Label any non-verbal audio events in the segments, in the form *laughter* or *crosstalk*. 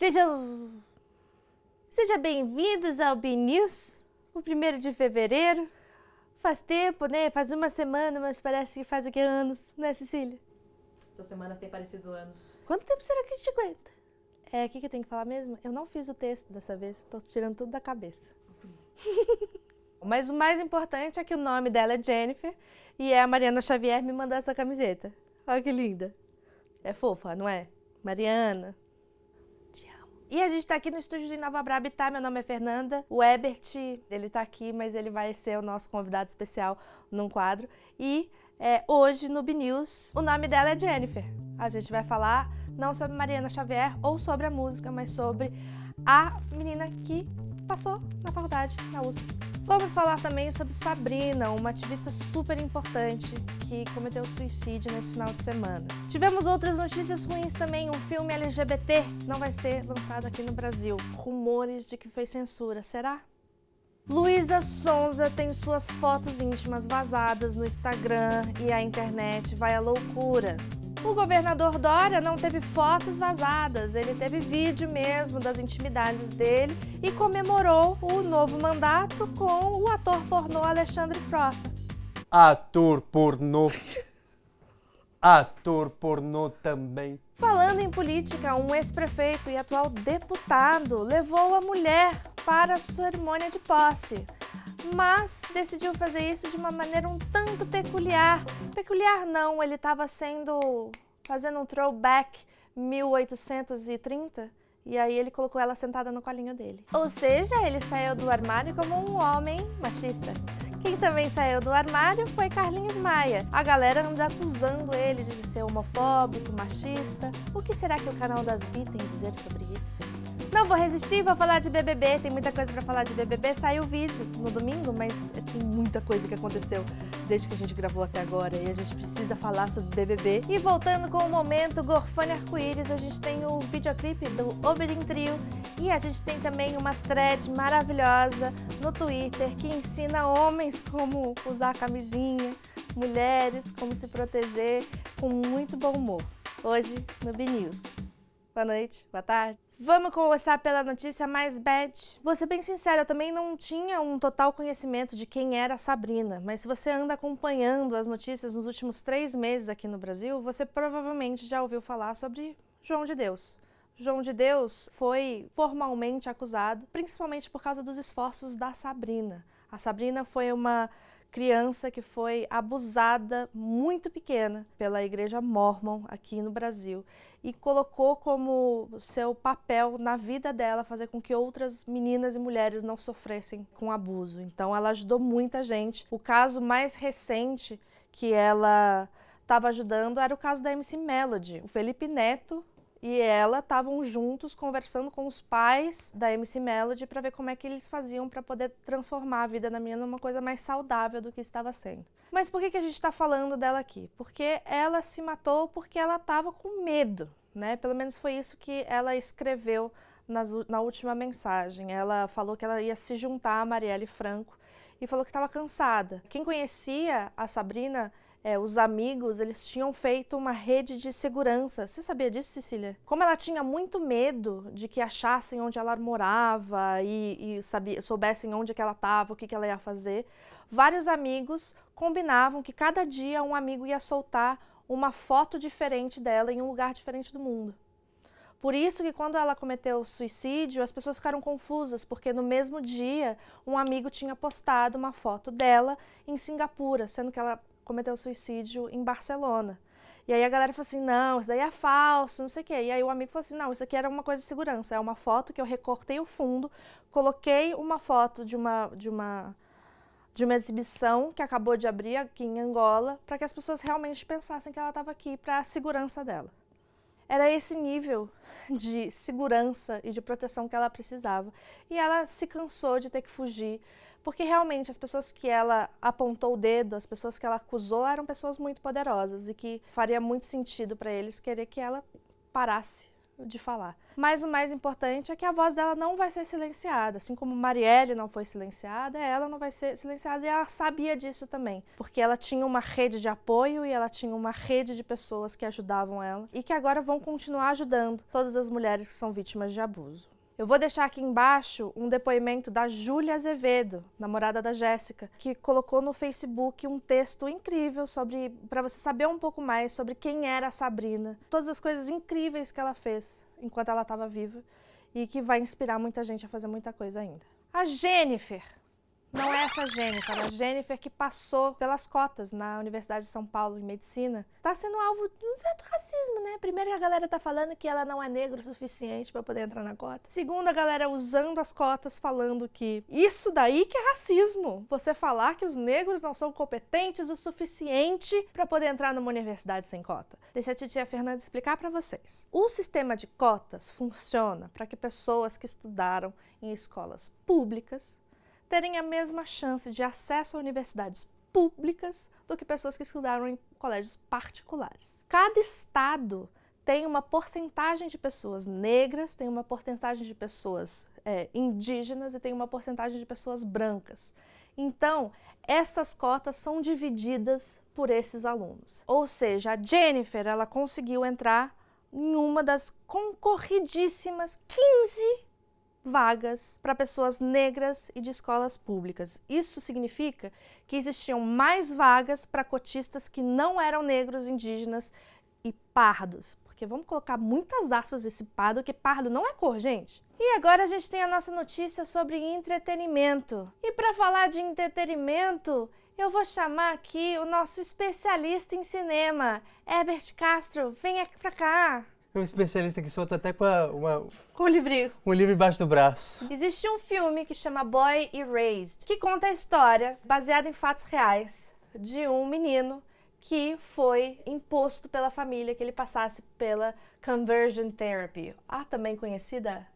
Sejam, Sejam bem-vindos ao BNews, o primeiro de fevereiro. Faz tempo, né? Faz uma semana, mas parece que faz o que? Anos, né, Cecília? As semanas têm parecido anos. Quanto tempo será que a gente aguenta? É, o que, que eu tenho que falar mesmo? Eu não fiz o texto dessa vez, estou tirando tudo da cabeça. *laughs* mas o mais importante é que o nome dela é Jennifer e é a Mariana Xavier me mandar essa camiseta. Olha que linda. É fofa, não é? Mariana, e a gente está aqui no estúdio do Nova Brab, tá? Meu nome é Fernanda. O Ebert, ele está aqui, mas ele vai ser o nosso convidado especial num quadro. E é, hoje no B News, o nome dela é Jennifer. A gente vai falar não sobre Mariana Xavier ou sobre a música, mas sobre a menina que passou na faculdade, na USP, Vamos falar também sobre Sabrina, uma ativista super importante que cometeu suicídio nesse final de semana. Tivemos outras notícias ruins também. Um filme LGBT não vai ser lançado aqui no Brasil. Rumores de que foi censura, será? Luísa Sonza tem suas fotos íntimas vazadas no Instagram e a internet vai à loucura. O governador Dória não teve fotos vazadas, ele teve vídeo mesmo das intimidades dele e comemorou o novo mandato com o ator pornô Alexandre Frota. Ator pornô. Ator pornô também. Falando em política, um ex-prefeito e atual deputado levou a mulher para a cerimônia de posse mas decidiu fazer isso de uma maneira um tanto peculiar. Peculiar não, ele estava sendo fazendo um throwback 1830 e aí ele colocou ela sentada no colinho dele. Ou seja, ele saiu do armário como um homem machista. Quem também saiu do armário foi Carlinhos Maia. A galera anda acusando ele de ser homofóbico, machista. O que será que o canal das Bi tem a dizer sobre isso? Não vou resistir, vou falar de BBB. Tem muita coisa para falar de BBB. Saiu o vídeo no domingo, mas tem muita coisa que aconteceu desde que a gente gravou até agora e a gente precisa falar sobre BBB. E voltando com o momento Gorfane Arco-Íris, a gente tem o videoclipe do Oberin Trio e a gente tem também uma thread maravilhosa no Twitter que ensina homens como usar camisinha, mulheres como se proteger com muito bom humor. Hoje no B News. Boa noite, boa tarde. Vamos começar pela notícia mais bad. Vou ser bem sincera, eu também não tinha um total conhecimento de quem era Sabrina, mas se você anda acompanhando as notícias nos últimos três meses aqui no Brasil, você provavelmente já ouviu falar sobre João de Deus. João de Deus foi formalmente acusado, principalmente por causa dos esforços da Sabrina. A Sabrina foi uma criança que foi abusada muito pequena pela Igreja Mormon aqui no Brasil e colocou como seu papel na vida dela fazer com que outras meninas e mulheres não sofressem com abuso. Então ela ajudou muita gente. O caso mais recente que ela estava ajudando era o caso da MC Melody. O Felipe Neto e ela estavam juntos conversando com os pais da MC Melody para ver como é que eles faziam para poder transformar a vida da menina numa coisa mais saudável do que estava sendo. Mas por que, que a gente está falando dela aqui? Porque ela se matou porque ela estava com medo, né? Pelo menos foi isso que ela escreveu nas, na última mensagem. Ela falou que ela ia se juntar a Marielle Franco e falou que estava cansada. Quem conhecia a Sabrina é, os amigos, eles tinham feito uma rede de segurança. Você sabia disso, Cecília? Como ela tinha muito medo de que achassem onde ela morava e, e sabia, soubessem onde que ela estava, o que, que ela ia fazer, vários amigos combinavam que cada dia um amigo ia soltar uma foto diferente dela em um lugar diferente do mundo. Por isso que quando ela cometeu o suicídio, as pessoas ficaram confusas, porque no mesmo dia um amigo tinha postado uma foto dela em Singapura, sendo que ela cometeu suicídio em Barcelona. E aí a galera falou assim: não, isso daí é falso, não sei o quê. E aí o amigo falou assim: não, isso aqui era uma coisa de segurança, é uma foto que eu recortei o fundo, coloquei uma foto de uma. De uma de uma exibição que acabou de abrir aqui em Angola, para que as pessoas realmente pensassem que ela estava aqui para a segurança dela. Era esse nível de segurança e de proteção que ela precisava. E ela se cansou de ter que fugir porque realmente as pessoas que ela apontou o dedo, as pessoas que ela acusou, eram pessoas muito poderosas e que faria muito sentido para eles querer que ela parasse de falar. Mas o mais importante é que a voz dela não vai ser silenciada, assim como Marielle não foi silenciada, ela não vai ser silenciada e ela sabia disso também, porque ela tinha uma rede de apoio e ela tinha uma rede de pessoas que ajudavam ela e que agora vão continuar ajudando todas as mulheres que são vítimas de abuso. Eu vou deixar aqui embaixo um depoimento da Júlia Azevedo, namorada da Jéssica, que colocou no Facebook um texto incrível sobre para você saber um pouco mais sobre quem era a Sabrina, todas as coisas incríveis que ela fez enquanto ela estava viva e que vai inspirar muita gente a fazer muita coisa ainda. A Jennifer não é essa Jennifer, a Jennifer que passou pelas cotas na Universidade de São Paulo em Medicina. Tá sendo alvo de um certo racismo, né? Primeiro a galera tá falando que ela não é negra o suficiente para poder entrar na cota. Segundo a galera usando as cotas falando que isso daí que é racismo. Você falar que os negros não são competentes o suficiente para poder entrar numa universidade sem cota. Deixa a titia Fernanda explicar para vocês. O sistema de cotas funciona para que pessoas que estudaram em escolas públicas terem a mesma chance de acesso a universidades públicas do que pessoas que estudaram em colégios particulares. Cada estado tem uma porcentagem de pessoas negras, tem uma porcentagem de pessoas é, indígenas e tem uma porcentagem de pessoas brancas. Então, essas cotas são divididas por esses alunos. Ou seja, a Jennifer ela conseguiu entrar em uma das concorridíssimas 15 vagas para pessoas negras e de escolas públicas. Isso significa que existiam mais vagas para cotistas que não eram negros, indígenas e pardos. Porque vamos colocar muitas aspas esse pardo, que pardo não é cor, gente. E agora a gente tem a nossa notícia sobre entretenimento. E para falar de entretenimento, eu vou chamar aqui o nosso especialista em cinema, Herbert Castro. Venha pra cá um especialista que solta até com uma, um livrinho. Um livro embaixo do braço. Existe um filme que chama Boy Erased, que conta a história, baseada em fatos reais, de um menino que foi imposto pela família que ele passasse pela conversion therapy, a também conhecida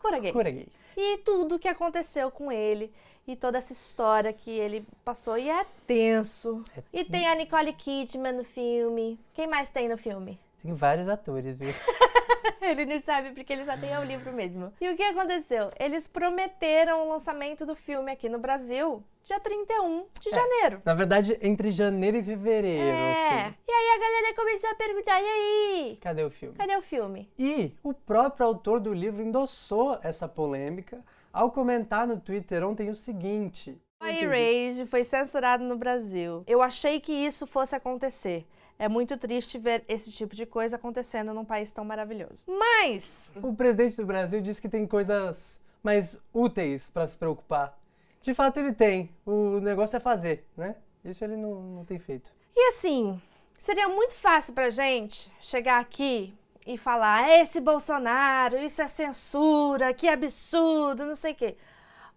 cura gay. Cura gay. E tudo o que aconteceu com ele e toda essa história que ele passou e é tenso. É... E tem a Nicole Kidman no filme. Quem mais tem no filme? Tem vários atores, viu? *laughs* ele não sabe porque ele só tem o livro mesmo. E o que aconteceu? Eles prometeram o lançamento do filme aqui no Brasil dia 31 de é, janeiro. Na verdade, entre janeiro e fevereiro. É. Assim. E aí a galera começou a perguntar: e aí? Cadê o filme? Cadê o filme? E o próprio autor do livro endossou essa polêmica ao comentar no Twitter ontem o seguinte. Boy Rage foi censurado no Brasil. Eu achei que isso fosse acontecer. É muito triste ver esse tipo de coisa acontecendo num país tão maravilhoso. Mas. O presidente do Brasil disse que tem coisas mais úteis para se preocupar. De fato, ele tem. O negócio é fazer, né? Isso ele não, não tem feito. E assim, seria muito fácil pra gente chegar aqui e falar: é esse Bolsonaro, isso é censura, que absurdo, não sei o quê.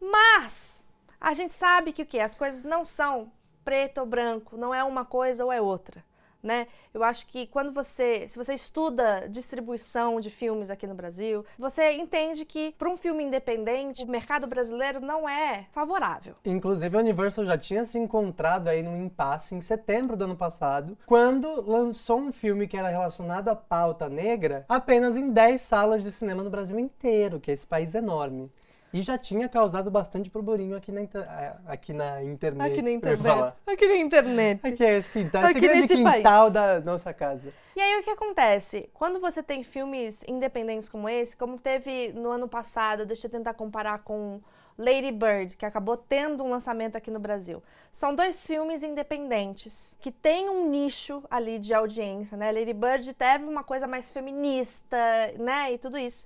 Mas a gente sabe que o que? As coisas não são preto ou branco, não é uma coisa ou é outra né? Eu acho que quando você, se você estuda distribuição de filmes aqui no Brasil, você entende que para um filme independente, o mercado brasileiro não é favorável. Inclusive, a Universal já tinha se encontrado aí num impasse em setembro do ano passado, quando lançou um filme que era relacionado à pauta negra apenas em 10 salas de cinema no Brasil inteiro, que é esse país é enorme. E já tinha causado bastante burburinho aqui na, é, aqui na internet. Aqui na internet. Aqui na internet. Aqui é esse quintal, aqui esse grande quintal país. da nossa casa. E aí o que acontece? Quando você tem filmes independentes como esse, como teve no ano passado, deixa eu tentar comparar com Lady Bird, que acabou tendo um lançamento aqui no Brasil. São dois filmes independentes que têm um nicho ali de audiência, né? Lady Bird teve uma coisa mais feminista, né? E tudo isso.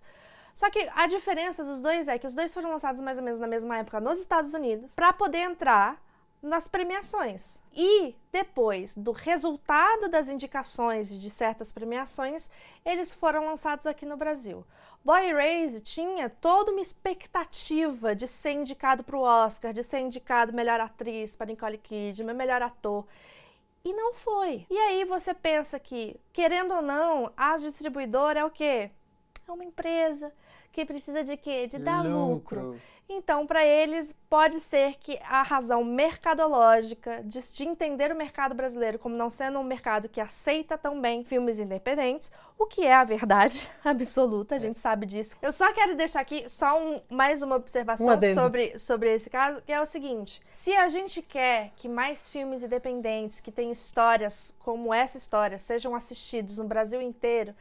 Só que a diferença dos dois é que os dois foram lançados mais ou menos na mesma época nos Estados Unidos, para poder entrar nas premiações. E depois do resultado das indicações de certas premiações, eles foram lançados aqui no Brasil. Boy Raze tinha toda uma expectativa de ser indicado para o Oscar, de ser indicado melhor atriz para Nicole Kidman, melhor ator. E não foi. E aí você pensa que, querendo ou não, a distribuidora é o quê? É uma empresa que precisa de quê? De dar lucro. lucro. Então, para eles, pode ser que a razão mercadológica de, de, entender o mercado brasileiro como não sendo um mercado que aceita tão bem filmes independentes, o que é a verdade *laughs* absoluta, a é. gente sabe disso. Eu só quero deixar aqui só um, mais uma observação um sobre, sobre esse caso, que é o seguinte: se a gente quer que mais filmes independentes que têm histórias como essa história sejam assistidos no Brasil inteiro,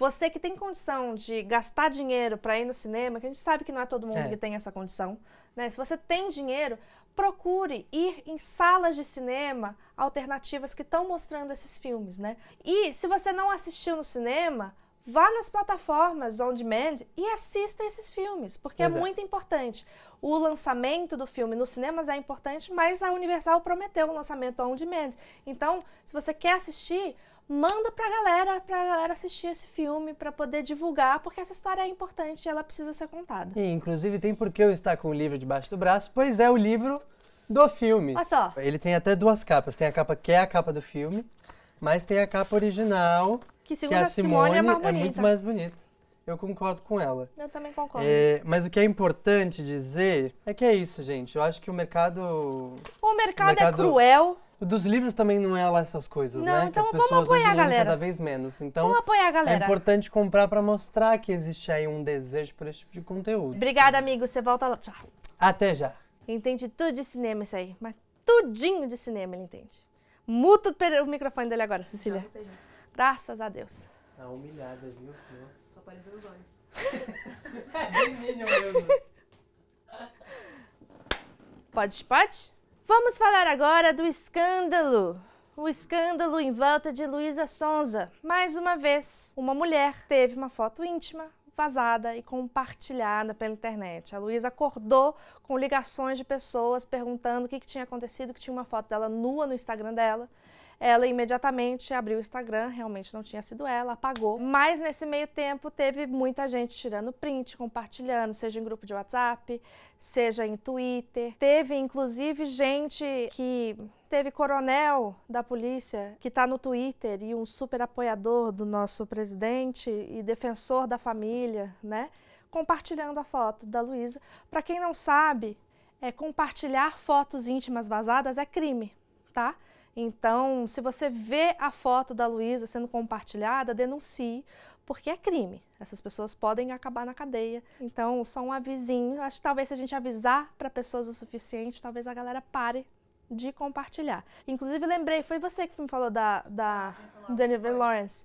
você que tem condição de gastar dinheiro para ir no cinema, que a gente sabe que não é todo mundo é. que tem essa condição, né? Se você tem dinheiro, procure ir em salas de cinema alternativas que estão mostrando esses filmes, né? E se você não assistiu no cinema, vá nas plataformas on demand e assista esses filmes, porque é, é. muito importante. O lançamento do filme nos cinemas é importante, mas a Universal prometeu o um lançamento on demand. Então, se você quer assistir, manda pra galera, pra galera assistir esse filme, para poder divulgar, porque essa história é importante e ela precisa ser contada. E, inclusive, tem por que eu estar com o livro debaixo do braço, pois é o livro do filme. Olha só. Ele tem até duas capas. Tem a capa que é a capa do filme, mas tem a capa original, que, segundo que a, a Simone, é Simone é, mais é muito mais bonita. Eu concordo com ela. Eu também concordo. É, mas o que é importante dizer é que é isso, gente. Eu acho que o mercado. O mercado, o é mercado é cruel dos livros também não é lá essas coisas, não, né? Então que as pessoas vamos apoiar a galera. cada vez menos. Então, vamos apoiar a galera. É importante comprar para mostrar que existe aí um desejo por esse tipo de conteúdo. Obrigada, amigo. Você volta lá. Tchau. Até já. Entende tudo de cinema isso aí. Mas tudinho de cinema ele entende. Muta o microfone dele agora, Cecília. Tchau, Graças a Deus. Tá humilhada, viu? Tá parecendo os olhos. *laughs* É bem mesmo. *laughs* Pode, pode? Vamos falar agora do escândalo o escândalo em volta de Luísa Sonza. Mais uma vez, uma mulher teve uma foto íntima vazada e compartilhada pela internet. A Luísa acordou com ligações de pessoas perguntando o que, que tinha acontecido, que tinha uma foto dela nua no Instagram dela ela imediatamente abriu o Instagram, realmente não tinha sido ela, apagou. Mas nesse meio tempo teve muita gente tirando print, compartilhando, seja em grupo de WhatsApp, seja em Twitter. Teve inclusive gente que teve coronel da polícia que está no Twitter e um super apoiador do nosso presidente e defensor da família, né? Compartilhando a foto da Luísa. Para quem não sabe, é, compartilhar fotos íntimas vazadas é crime, tá? Então, se você vê a foto da Luísa sendo compartilhada, denuncie, porque é crime. Essas pessoas podem acabar na cadeia. Então, só um avisinho. Acho que talvez se a gente avisar para pessoas o suficiente, talvez a galera pare de compartilhar. Inclusive, lembrei, foi você que me falou da, da Jennifer Lawrence.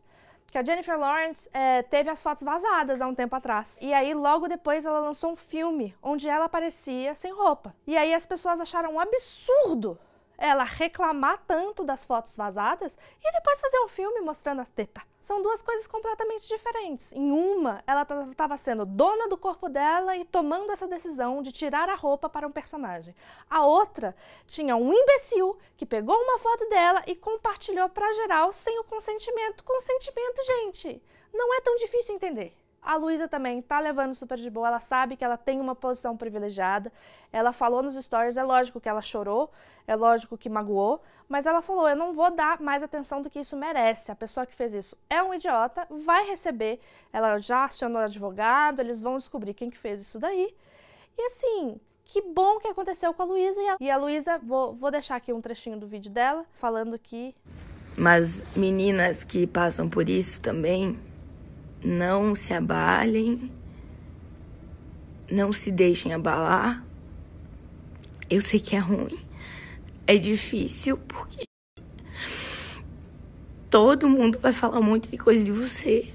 que a Jennifer Lawrence é, teve as fotos vazadas há um tempo atrás. E aí, logo depois, ela lançou um filme onde ela aparecia sem roupa. E aí as pessoas acharam um absurdo ela reclamar tanto das fotos vazadas e depois fazer um filme mostrando as tetas. São duas coisas completamente diferentes. Em uma, ela estava sendo dona do corpo dela e tomando essa decisão de tirar a roupa para um personagem. A outra tinha um imbecil que pegou uma foto dela e compartilhou para geral sem o consentimento. Consentimento, gente, não é tão difícil entender. A Luísa também tá levando super de boa, ela sabe que ela tem uma posição privilegiada. Ela falou nos stories, é lógico que ela chorou, é lógico que magoou, mas ela falou: "Eu não vou dar mais atenção do que isso merece. A pessoa que fez isso é um idiota, vai receber". Ela já acionou advogado, eles vão descobrir quem que fez isso daí. E assim, que bom que aconteceu com a Luísa e a, a Luísa, vou, vou deixar aqui um trechinho do vídeo dela falando que mas meninas que passam por isso também não se abalem, não se deixem abalar. Eu sei que é ruim, é difícil, porque todo mundo vai falar um monte de coisa de você.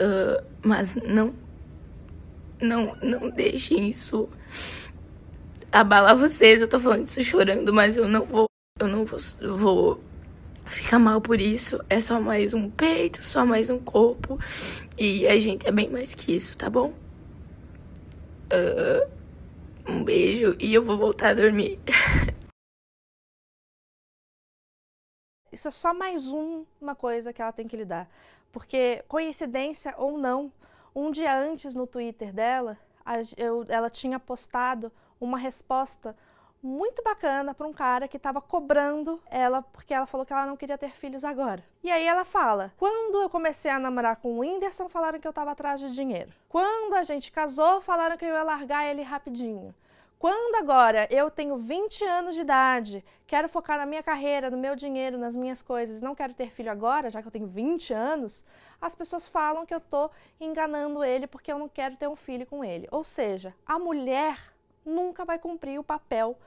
Uh, mas não, não, não deixem isso abalar vocês. Eu tô falando isso chorando, mas eu não vou, eu não vou, vou fica mal por isso. É só mais um peito, só mais um corpo. E a gente é bem mais que isso, tá bom? Uh, um beijo e eu vou voltar a dormir. *laughs* isso é só mais um, uma coisa que ela tem que lidar. Porque, coincidência ou não, um dia antes no Twitter dela, a, eu, ela tinha postado uma resposta muito bacana para um cara que estava cobrando ela porque ela falou que ela não queria ter filhos agora. E aí ela fala: "Quando eu comecei a namorar com o Whindersson, falaram que eu estava atrás de dinheiro. Quando a gente casou, falaram que eu ia largar ele rapidinho." Quando agora eu tenho 20 anos de idade, quero focar na minha carreira, no meu dinheiro, nas minhas coisas, não quero ter filho agora, já que eu tenho 20 anos, as pessoas falam que eu estou enganando ele porque eu não quero ter um filho com ele. Ou seja, a mulher nunca vai cumprir o papel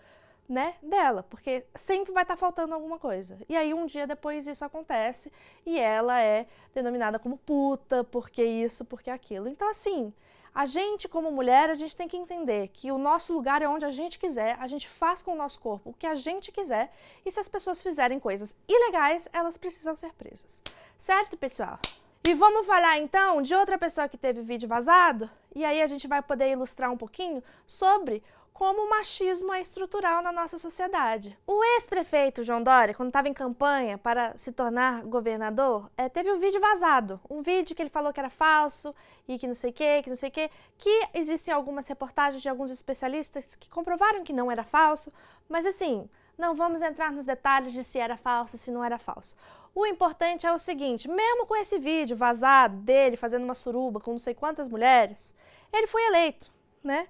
né, dela, porque sempre vai estar tá faltando alguma coisa. E aí um dia depois isso acontece e ela é denominada como puta, porque isso, porque aquilo. Então assim, a gente como mulher, a gente tem que entender que o nosso lugar é onde a gente quiser, a gente faz com o nosso corpo o que a gente quiser, e se as pessoas fizerem coisas ilegais, elas precisam ser presas. Certo, pessoal? E vamos falar então de outra pessoa que teve vídeo vazado? E aí a gente vai poder ilustrar um pouquinho sobre como o machismo é estrutural na nossa sociedade. O ex-prefeito João Dória, quando estava em campanha para se tornar governador, é, teve um vídeo vazado. Um vídeo que ele falou que era falso e que não sei o que, que não sei o que, que existem algumas reportagens de alguns especialistas que comprovaram que não era falso, mas assim, não vamos entrar nos detalhes de se era falso, se não era falso. O importante é o seguinte, mesmo com esse vídeo vazado dele fazendo uma suruba com não sei quantas mulheres, ele foi eleito, né?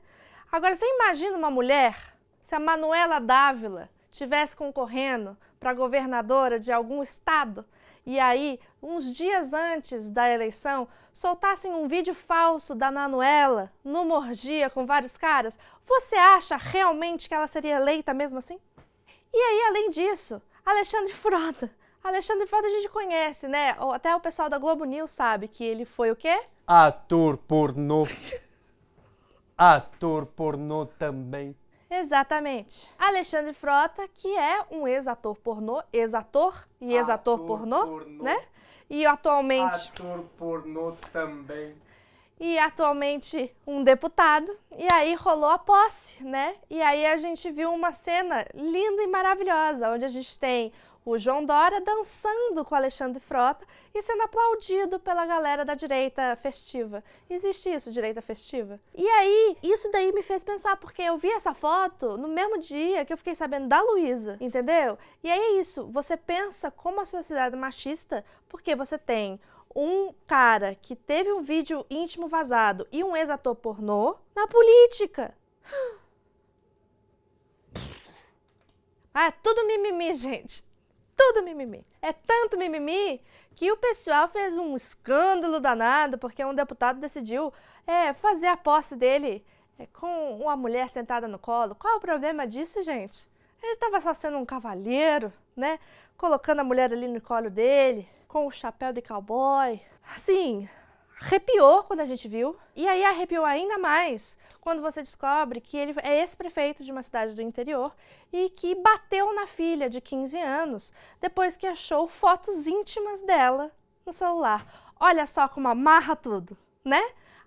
Agora, você imagina uma mulher, se a Manuela Dávila tivesse concorrendo para governadora de algum estado e aí, uns dias antes da eleição, soltassem um vídeo falso da Manuela no Mordia com vários caras, você acha realmente que ela seria eleita mesmo assim? E aí, além disso, Alexandre Frota. Alexandre Frota a gente conhece, né? Até o pessoal da Globo News sabe que ele foi o quê? Ator pornô ator pornô também. Exatamente. Alexandre Frota, que é um ex-ator pornô, ex-ator e ex-ator pornô, pornô, né? E atualmente. Ator pornô também. E atualmente um deputado. E aí rolou a posse, né? E aí a gente viu uma cena linda e maravilhosa, onde a gente tem o João Dória dançando com Alexandre Frota e sendo aplaudido pela galera da direita festiva. Existe isso, direita festiva? E aí, isso daí me fez pensar, porque eu vi essa foto no mesmo dia que eu fiquei sabendo da Luísa, entendeu? E aí é isso, você pensa como a sociedade é machista, porque você tem um cara que teve um vídeo íntimo vazado e um ex-ator pornô na política. *gasps* Ah, é tudo mimimi, gente tudo mimimi. É tanto mimimi que o pessoal fez um escândalo danado porque um deputado decidiu é, fazer a posse dele é, com uma mulher sentada no colo. Qual é o problema disso, gente? Ele estava só sendo um cavalheiro, né? Colocando a mulher ali no colo dele, com o chapéu de cowboy. Assim, arrepiou quando a gente viu, e aí arrepiou ainda mais quando você descobre que ele é ex-prefeito de uma cidade do interior e que bateu na filha de 15 anos depois que achou fotos íntimas dela no celular. Olha só como amarra tudo, né?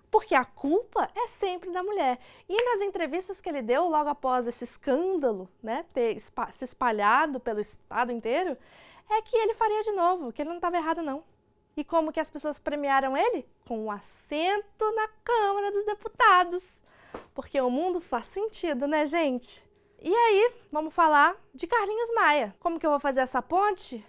Porque a culpa é sempre da mulher. E nas entrevistas que ele deu logo após esse escândalo né, ter se espalhado pelo estado inteiro, é que ele faria de novo, que ele não estava errado não. E como que as pessoas premiaram ele? Com um assento na Câmara dos Deputados. Porque o mundo faz sentido, né, gente? E aí, vamos falar de Carlinhos Maia. Como que eu vou fazer essa ponte?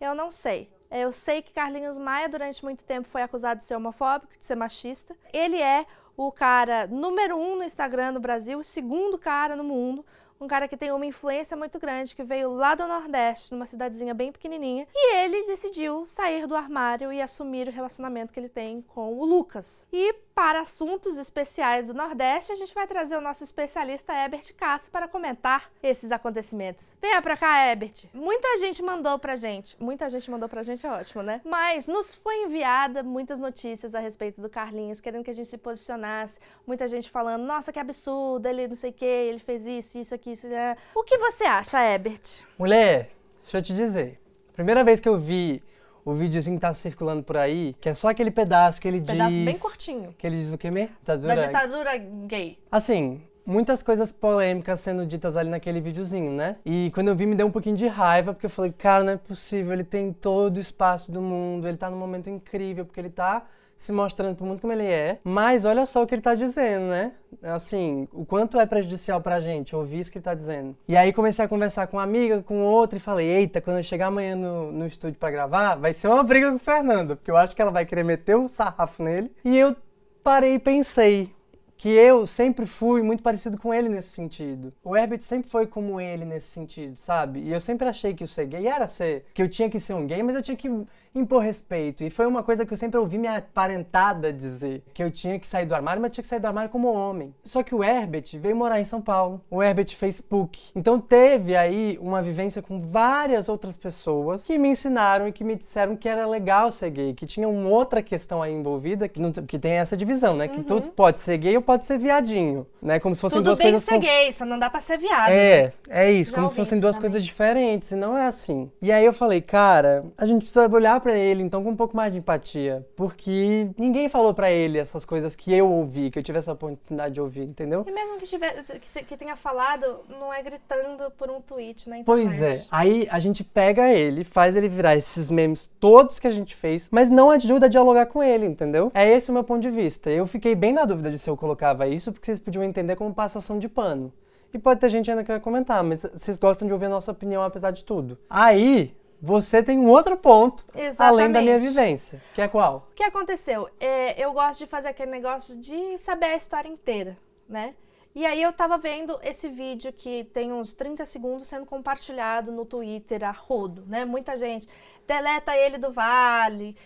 Eu não sei. Eu sei que Carlinhos Maia, durante muito tempo, foi acusado de ser homofóbico, de ser machista. Ele é o cara número um no Instagram do Brasil, o segundo cara no mundo, um cara que tem uma influência muito grande, que veio lá do Nordeste, numa cidadezinha bem pequenininha, e ele decidiu sair do armário e assumir o relacionamento que ele tem com o Lucas. E para assuntos especiais do Nordeste, a gente vai trazer o nosso especialista Ebert Cass para comentar esses acontecimentos. Venha para cá, Ebert. Muita gente mandou pra gente. Muita gente mandou pra gente, é ótimo, né? Mas nos foi enviada muitas notícias a respeito do Carlinhos, querendo que a gente se posicionasse. Muita gente falando: "Nossa, que absurdo, ele não sei o que ele fez isso, isso aqui, isso". Né? O que você acha, Ebert? Mulher, deixa eu te dizer. primeira vez que eu vi o videozinho que tá circulando por aí, que é só aquele pedaço que ele diz... Pedaço bem curtinho. Que ele diz o quê mesmo? Ditadura... Tá da ditadura gay. Assim, muitas coisas polêmicas sendo ditas ali naquele videozinho, né? E quando eu vi, me deu um pouquinho de raiva, porque eu falei, cara, não é possível, ele tem todo o espaço do mundo, ele tá num momento incrível, porque ele tá se mostrando para o mundo como ele é, mas olha só o que ele está dizendo, né? Assim, o quanto é prejudicial para a gente ouvir isso que ele está dizendo. E aí comecei a conversar com uma amiga, com outra, e falei: eita, quando eu chegar amanhã no, no estúdio para gravar, vai ser uma briga com o Fernando, porque eu acho que ela vai querer meter o um sarrafo nele. E eu parei e pensei: que eu sempre fui muito parecido com ele nesse sentido. O Herbert sempre foi como ele nesse sentido, sabe? E eu sempre achei que o ser gay era ser, que eu tinha que ser um gay, mas eu tinha que impor respeito. E foi uma coisa que eu sempre ouvi minha parentada dizer, que eu tinha que sair do armário, mas tinha que sair do armário como homem. Só que o Herbert veio morar em São Paulo. O Herbert fez PUC. Então teve aí uma vivência com várias outras pessoas que me ensinaram e que me disseram que era legal ser gay, que tinha uma outra questão aí envolvida, que, não, que tem essa divisão, né? Que uhum. pode ser gay ou pode pode ser viadinho, né? Como se fossem Tudo duas bem coisas. Tudo bem ser com... gay, só não dá pra ser viado. É, né? é isso, Já como se fossem duas também. coisas diferentes, e não é assim. E aí eu falei, cara, a gente precisa olhar para ele então com um pouco mais de empatia, porque ninguém falou para ele essas coisas que eu ouvi, que eu tive essa oportunidade de ouvir, entendeu? E mesmo que, tivesse, que, que tenha falado, não é gritando por um tweet, né? Pois é, aí a gente pega ele, faz ele virar esses memes todos que a gente fez, mas não ajuda a dialogar com ele, entendeu? É esse o meu ponto de vista. Eu fiquei bem na dúvida de se eu colocar colocava isso porque vocês podiam entender como passação de pano. E pode ter gente ainda que vai comentar, mas vocês gostam de ouvir a nossa opinião apesar de tudo. Aí, você tem um outro ponto Exatamente. além da minha vivência, que é qual? O que aconteceu? É, eu gosto de fazer aquele negócio de saber a história inteira, né? E aí eu tava vendo esse vídeo que tem uns 30 segundos sendo compartilhado no Twitter a rodo, né? Muita gente deleta ele do vale,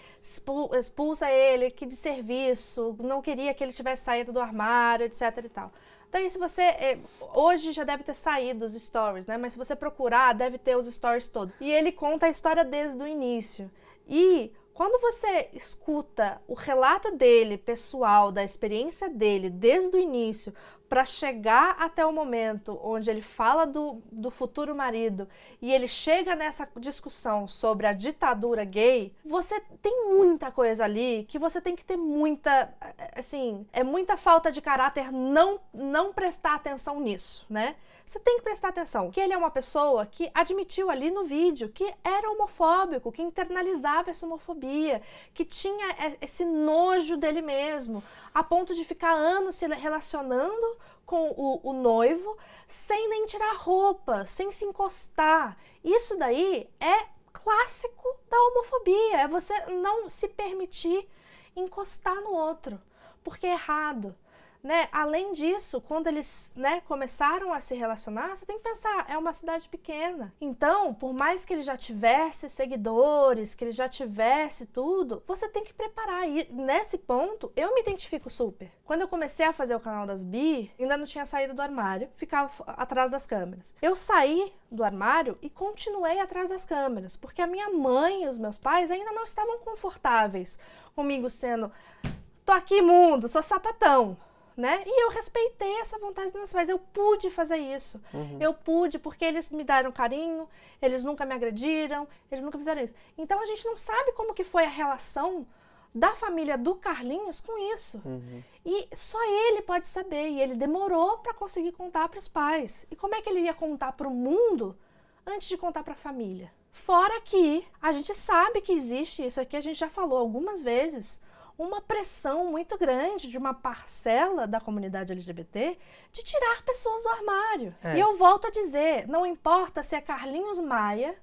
expulsa ele que de serviço, não queria que ele tivesse saído do armário, etc e tal. Daí se você, eh, hoje já deve ter saído os stories, né? Mas se você procurar, deve ter os stories todos. E ele conta a história desde o início. E quando você escuta o relato dele, pessoal, da experiência dele desde o início, para chegar até o momento onde ele fala do, do futuro marido e ele chega nessa discussão sobre a ditadura gay, você tem muita coisa ali que você tem que ter muita, assim, é muita falta de caráter não, não prestar atenção nisso, né? Você tem que prestar atenção que ele é uma pessoa que admitiu ali no vídeo que era homofóbico, que internalizava essa homofobia, que tinha é, esse nojo dele mesmo, a ponto de ficar anos se relacionando com o, o, noivo sem nem tirar roupa, sem se encostar. Isso daí é clássico da homofobia, é você não se permitir encostar no outro, porque é errado. Né? Além disso, quando eles né, começaram a se relacionar, você tem que pensar, é uma cidade pequena. Então, por mais que ele já tivesse seguidores, que ele já tivesse tudo, você tem que preparar. E nesse ponto, eu me identifico super. Quando eu comecei a fazer o canal das Bi, ainda não tinha saído do armário, ficava atrás das câmeras. Eu saí do armário e continuei atrás das câmeras, porque a minha mãe e os meus pais ainda não estavam confortáveis comigo sendo tô aqui mundo, sou sapatão né? E eu respeitei essa vontade dos meus pais, eu pude fazer isso. Uhum. Eu pude porque eles me deram carinho, eles nunca me agrediram, eles nunca fizeram isso. Então a gente não sabe como que foi a relação da família do Carlinhos com isso. Uhum. E só ele pode saber, e ele demorou para conseguir contar para os pais. E como é que ele ia contar para o mundo antes de contar para a família? Fora que a gente sabe que existe, isso aqui a gente já falou algumas vezes, uma pressão muito grande de uma parcela da comunidade LGBT de tirar pessoas do armário. É. E eu volto a dizer, não importa se é Carlinhos Maia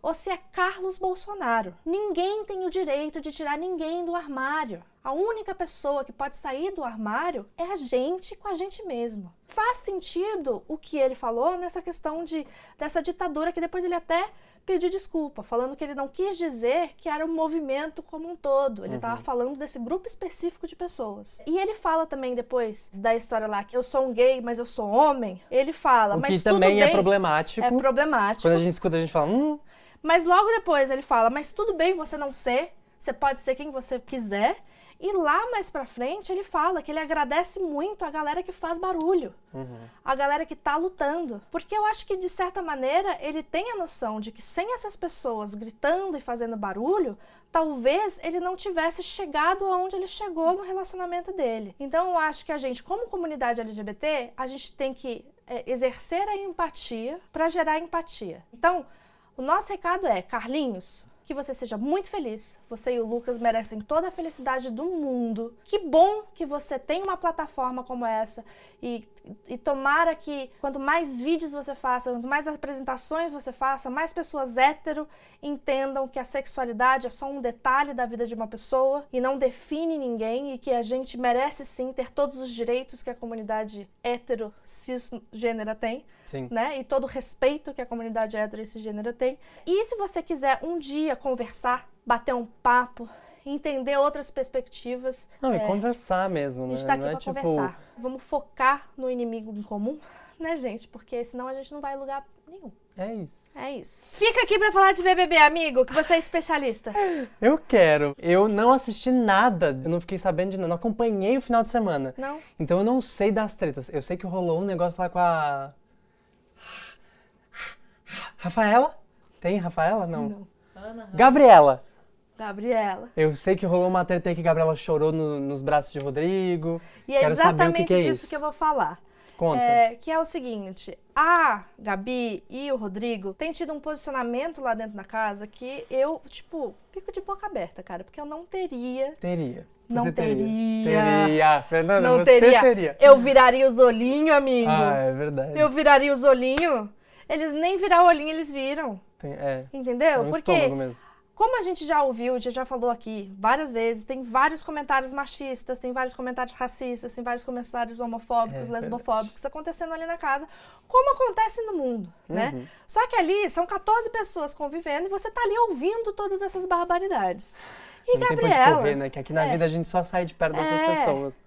ou se é Carlos Bolsonaro. Ninguém tem o direito de tirar ninguém do armário. A única pessoa que pode sair do armário é a gente com a gente mesmo. Faz sentido o que ele falou nessa questão de dessa ditadura que depois ele até pediu desculpa, falando que ele não quis dizer que era o um movimento como um todo. Ele estava uhum. falando desse grupo específico de pessoas. E ele fala também depois da história lá que eu sou um gay, mas eu sou homem. Ele fala, o mas que também é bem, é problemático. É problemático. Quando a gente escuta, a gente fala, hum. Mas logo depois ele fala, mas tudo bem você não ser, você pode ser quem você quiser. E lá mais pra frente ele fala que ele agradece muito a galera que faz barulho, uhum. a galera que tá lutando. Porque eu acho que de certa maneira ele tem a noção de que sem essas pessoas gritando e fazendo barulho, talvez ele não tivesse chegado aonde ele chegou no relacionamento dele. Então eu acho que a gente, como comunidade LGBT, a gente tem que é, exercer a empatia para gerar empatia. Então, o nosso recado é, Carlinhos, que você seja muito feliz. Você e o Lucas merecem toda a felicidade do mundo. Que bom que você tem uma plataforma como essa e, e tomara que quanto mais vídeos você faça, quanto mais apresentações você faça, mais pessoas hétero entendam que a sexualidade é só um detalhe da vida de uma pessoa e não define ninguém e que a gente merece sim ter todos os direitos que a comunidade hétero cisgênera tem, sim. né? E todo o respeito que a comunidade hétero e cisgênera tem. E se você quiser um dia conversar, bater um papo, entender outras perspectivas. Não, é, e conversar mesmo, né? A gente né? tá aqui não é pra é tipo... conversar. Vamos focar no inimigo em comum, né, gente? Porque senão a gente não vai a lugar nenhum. É isso. É isso. Fica aqui para falar de BBB, amigo, que você é especialista. *laughs* eu quero. Eu não assisti nada, eu não fiquei sabendo de nada, não acompanhei o final de semana. Não. Então eu não sei das tretas. Eu sei que rolou um negócio lá com a Rafaela? Tem Rafaela? Não. não. Gabriela. Gabriela. Eu sei que rolou uma treta que Gabriela chorou no, nos braços de Rodrigo. E é exatamente que que é disso isso. que eu vou falar. Conta. É, que é o seguinte: a Gabi e o Rodrigo têm tido um posicionamento lá dentro da casa que eu, tipo, fico de boca aberta, cara, porque eu não teria. Teria. Não você teria. Teria, Fernanda, não teria. teria. Eu viraria os olhinhos, amigo. Ah, é verdade. Eu viraria os olhinhos. Eles nem virar o olhinho, eles viram. Tem, é. Entendeu? É um Porque mesmo. como a gente já ouviu, a gente já falou aqui várias vezes, tem vários comentários machistas, tem vários comentários racistas, tem vários comentários homofóbicos, é, lesbofóbicos acontecendo ali na casa, como acontece no mundo, né? uhum. né? Só que ali são 14 pessoas convivendo e você tá ali ouvindo todas essas barbaridades. E Gabriela, correr, né? Que aqui na é, vida a gente só sai de perto dessas é. pessoas.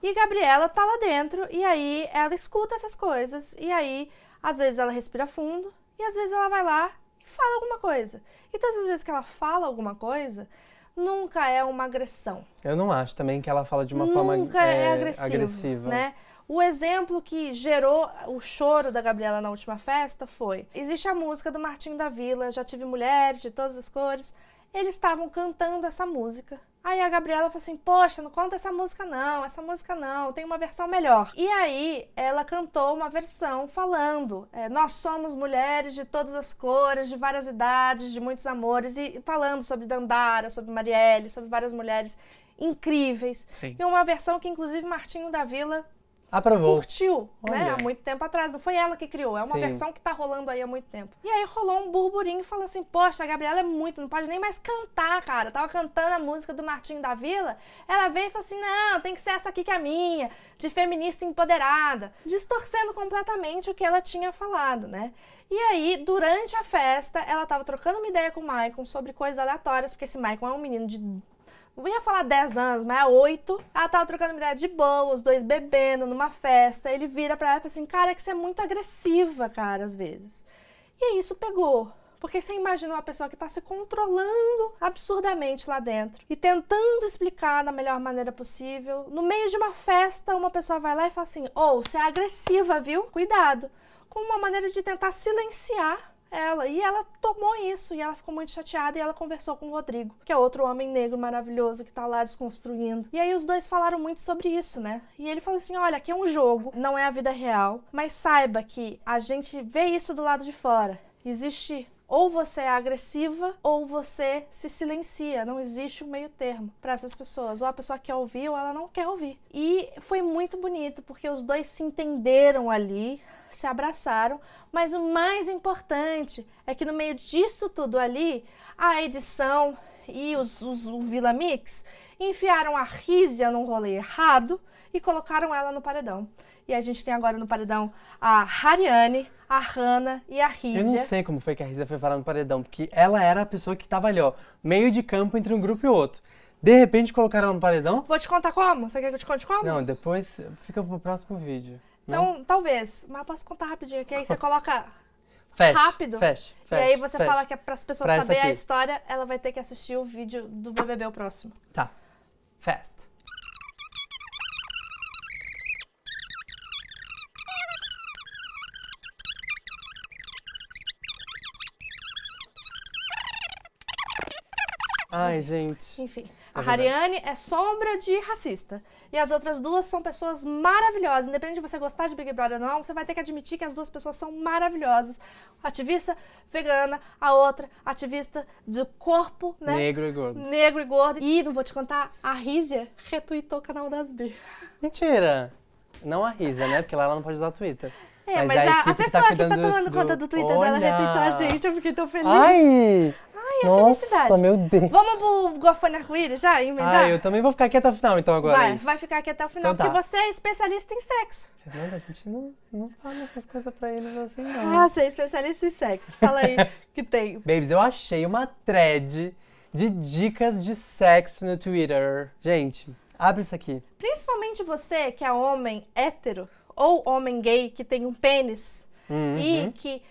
E Gabriela tá lá dentro e aí ela escuta essas coisas e aí às vezes ela respira fundo e às vezes ela vai lá e fala alguma coisa. E todas as vezes que ela fala alguma coisa, nunca é uma agressão. Eu não acho também que ela fala de uma nunca forma nunca é, é agressivo, agressiva. Né? O exemplo que gerou o choro da Gabriela na última festa foi: existe a música do Martinho da Vila, já tive mulheres de todas as cores. Eles estavam cantando essa música Aí a Gabriela falou assim: Poxa, não conta essa música, não, essa música não, tem uma versão melhor. E aí ela cantou uma versão falando: é, Nós somos mulheres de todas as cores, de várias idades, de muitos amores, e falando sobre Dandara, sobre Marielle, sobre várias mulheres incríveis. Sim. E uma versão que, inclusive, Martinho da Vila Aprovou. curtiu, né? Olha. né? Há muito tempo atrás. Não foi ela que criou, é uma Sim. versão que tá rolando aí há muito tempo. E aí rolou um burburinho falou assim: Poxa, a Gabriela é muito, não pode nem mais cantar, cara. tava cantando a música do Martinho da Vila. Ela veio e falou assim: Não, tem que ser essa aqui que é minha, de feminista empoderada. Distorcendo completamente o que ela tinha falado, né? E aí, durante a festa, ela tava trocando uma ideia com o Maicon sobre coisas aleatórias, porque esse Maicon é um menino de eu ia falar 10 anos, mas é 8. Ela tava trocando ideia de boa, os dois bebendo numa festa. Ele vira pra ela e fala assim: Cara, é que você é muito agressiva, cara, às vezes. E isso pegou. Porque você imagina uma pessoa que está se controlando absurdamente lá dentro e tentando explicar da melhor maneira possível. No meio de uma festa, uma pessoa vai lá e fala assim: ou oh, você é agressiva, viu? Cuidado. Com uma maneira de tentar silenciar ela. E ela tomou isso e ela ficou muito chateada e ela conversou com o Rodrigo, que é outro homem negro maravilhoso que tá lá desconstruindo. E aí os dois falaram muito sobre isso, né? E ele falou assim: olha, aqui é um jogo, não é a vida real, mas saiba que a gente vê isso do lado de fora. Existe ou você é agressiva ou você se silencia. Não existe um meio termo para essas pessoas. Ou a pessoa quer ouvir ou ela não quer ouvir. E foi muito bonito porque os dois se entenderam ali se abraçaram, mas o mais importante é que no meio disso tudo ali, a edição e os, os, o Vila Mix enfiaram a Rízia num rolê errado e colocaram ela no paredão. E a gente tem agora no paredão a Hariane, a Hanna e a Rízia. Eu não sei como foi que a Rízia foi parar no paredão, porque ela era a pessoa que estava ali, ó, meio de campo entre um grupo e outro. De repente colocaram ela no paredão? Vou te contar como? Você quer que eu te conte como? Não, depois fica pro próximo vídeo. Então, talvez. Mas posso contar rapidinho aqui. Aí você *laughs* coloca rápido. Fecha, E aí você fala que é para as pessoas saberem a história, ela vai ter que assistir o vídeo do BBB o próximo. Tá. Fast. Ai, gente. Enfim. É a Hariane é sombra de racista. E as outras duas são pessoas maravilhosas. Independente de você gostar de Big Brother ou não, você vai ter que admitir que as duas pessoas são maravilhosas. Ativista vegana, a outra ativista do corpo, né? Negro e gordo. Negro e gordo. E não vou te contar, a Rízia retuitou o canal das B. Mentira! Não a Rízia, né? Porque lá ela não pode usar o Twitter. É, mas, mas a, a, pessoa tá que tá, tá tomando do... conta do Twitter Olha. dela retweetou a gente, eu fiquei tão feliz. Ai! Ai, Nossa, felicidade. meu Deus. Vamos pro Gorfone Arco-Íris já, emendar? Ah, eu também vou ficar aqui até o final, então, agora. Vai, vai ficar aqui até o final, então, tá. porque você é especialista em sexo. Fernanda, a gente não, não fala essas coisas pra eles assim, não. Ah, você é especialista em sexo. Fala aí, *laughs* que tem. Babies, eu achei uma thread de dicas de sexo no Twitter. Gente, abre isso aqui. Principalmente você que é homem hétero ou homem gay que tem um pênis uhum. e que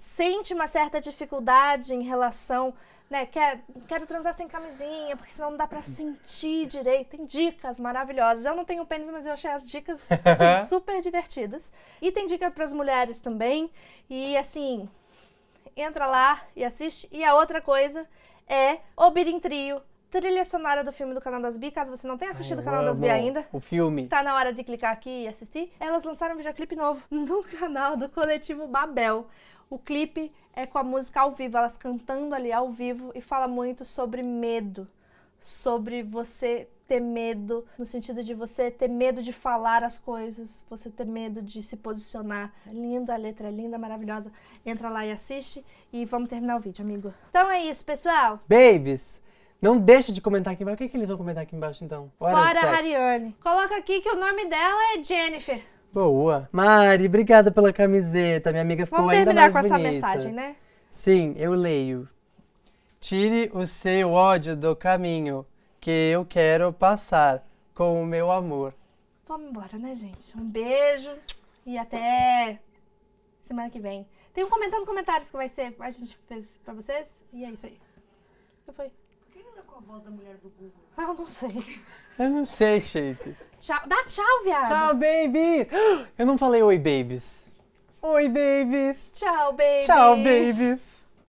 sente uma certa dificuldade em relação, né? Quer, quero transar sem camisinha, porque senão não dá para sentir direito. Tem dicas maravilhosas. Eu não tenho pênis, mas eu achei as dicas assim, *laughs* super divertidas. E tem dica para as mulheres também. E assim, entra lá e assiste. E a outra coisa é o Birim Trio, trilha sonora do filme do Canal das Bi. Caso você não tenha assistido Ai, o Canal das Bi ainda, o filme. Tá na hora de clicar aqui e assistir. Elas lançaram um videoclipe novo no *laughs* canal do coletivo Babel. O clipe é com a música ao vivo, elas cantando ali ao vivo e fala muito sobre medo, sobre você ter medo, no sentido de você ter medo de falar as coisas, você ter medo de se posicionar. É linda a letra, é linda, maravilhosa. Entra lá e assiste e vamos terminar o vídeo, amigo. Então é isso, pessoal. Babies! Não deixa de comentar aqui embaixo. O que, é que eles vão comentar aqui embaixo, então? Hora Fora Coloca aqui que o nome dela é Jennifer. Boa. Mari, obrigada pela camiseta. Minha amiga ficou Vamos ainda mais bonita. Vamos terminar com essa mensagem, né? Sim, eu leio. Tire o seu ódio do caminho que eu quero passar com o meu amor. Vamos embora, né, gente? Um beijo e até semana que vem. Tem um comentando comentários que vai ser a gente fez para vocês e é isso aí. Já foi a voz da mulher do Google? Ah, eu não sei. Eu não sei, gente. Tchau. Dá tchau, viado. Tchau, babies. *gasps* Eu não falei oi, babies. Oi, babies. Tchau, babies. Tchau, babies.